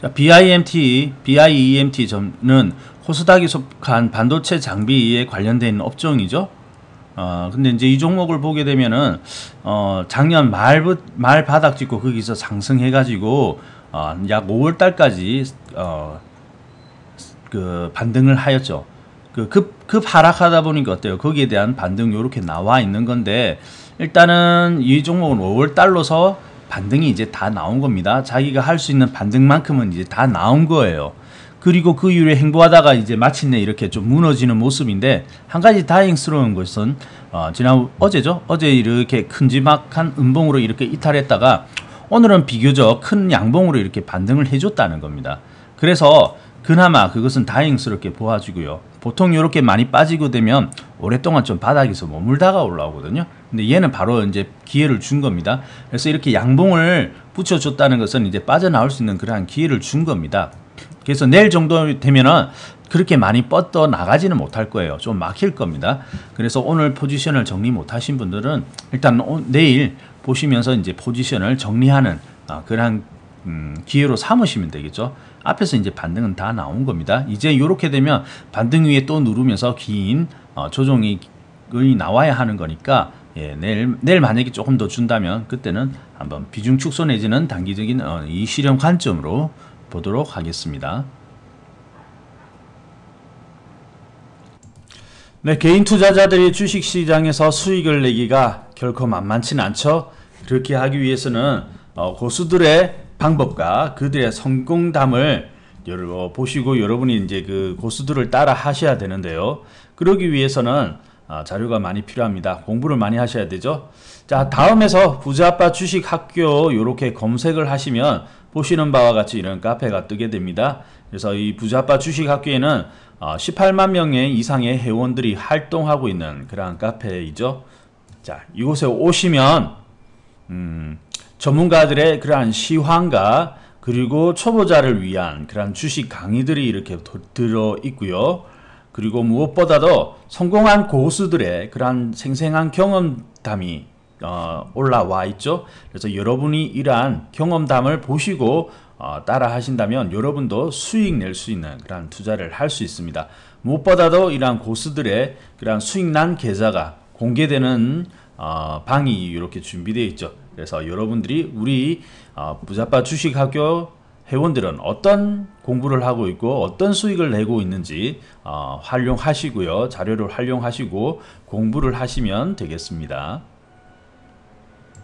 자, BIMT, BIEMT 점은 코스닥이 속한 반도체 장비에 관련된 업종이죠. 어, 근데 이제 이 종목을 보게 되면은, 어, 작년 말, 말 바닥 찍고 거기서 상승해가지고, 어, 약 5월 달까지, 어, 그, 반등을 하였죠. 그, 급, 급 하락하다 보니까 어때요? 거기에 대한 반등 요렇게 나와 있는 건데, 일단은 이 종목은 5월 달로서 반등이 이제 다 나온 겁니다. 자기가 할 수 있는 반등만큼은 이제 다 나온 거예요. 그리고 그 이후에 행보하다가 이제 마침내 이렇게 좀 무너지는 모습인데 한 가지 다행스러운 것은 어, 지난 어제죠 어제 이렇게 큰지막한 음봉으로 이렇게 이탈했다가 오늘은 비교적 큰 양봉으로 이렇게 반등을 해줬다는 겁니다. 그래서 그나마 그것은 다행스럽게 보아지고요. 보통 이렇게 많이 빠지고 되면 오랫동안 좀 바닥에서 머물다가 올라오거든요. 근데 얘는 바로 이제 기회를 준 겁니다. 그래서 이렇게 양봉을 붙여줬다는 것은 이제 빠져나올 수 있는 그러한 기회를 준 겁니다. 그래서 내일 정도 되면은 그렇게 많이 뻗어 나가지는 못할 거예요. 좀 막힐 겁니다. 그래서 오늘 포지션을 정리 못하신 분들은 일단 내일 보시면서 이제 포지션을 정리하는 아, 그러한 음, 기회로 삼으시면 되겠죠. 앞에서 이제 반등은 다 나온 겁니다. 이제 이렇게 되면 반등 위에 또 누르면서 긴 어, 조정이 나와야 하는 거니까 예, 내일, 내일 만약에 조금 더 준다면 그때는 한번 비중 축소 내지는 단기적인 어, 이 실현 관점으로 보도록 하겠습니다. 네, 개인 투자자들이 주식시장에서 수익을 내기가 결코 만만치는 않죠. 그렇게 하기 위해서는 어, 고수들의 방법과 그들의 성공담을 여러 보시고 여러분이 이제 그 고수들을 따라 하셔야 되는데요. 그러기 위해서는 아, 자료가 많이 필요합니다. 공부를 많이 하셔야 되죠. 자 다음에서 부자아빠 주식학교 이렇게 검색을 하시면 보시는 바와 같이 이런 카페가 뜨게 됩니다. 그래서 이 부자아빠 주식학교에는 18만 아, 명의 이상의 회원들이 활동하고 있는 그러한 카페이죠. 자 이곳에 오시면 음, 전문가들의 그러한 시황과 그리고 초보자를 위한 그러한 주식 강의들이 이렇게 들어 있고요. 그리고 무엇보다도 성공한 고수들의 그러한 생생한 경험담이 어, 올라와 있죠. 그래서 여러분이 이러한 경험담을 보시고 어, 따라 하신다면 여러분도 수익 낼 수 있는 그러한 투자를 할 수 있습니다. 무엇보다도 이러한 고수들의 그러한 수익난 계좌가 공개되는 어, 방이 이렇게 준비되어 있죠. 그래서 여러분들이 우리 어, 부자빠 주식학교 회원들은 어떤 공부를 하고 있고 어떤 수익을 내고 있는지 어, 활용하시고요. 자료를 활용하시고 공부를 하시면 되겠습니다.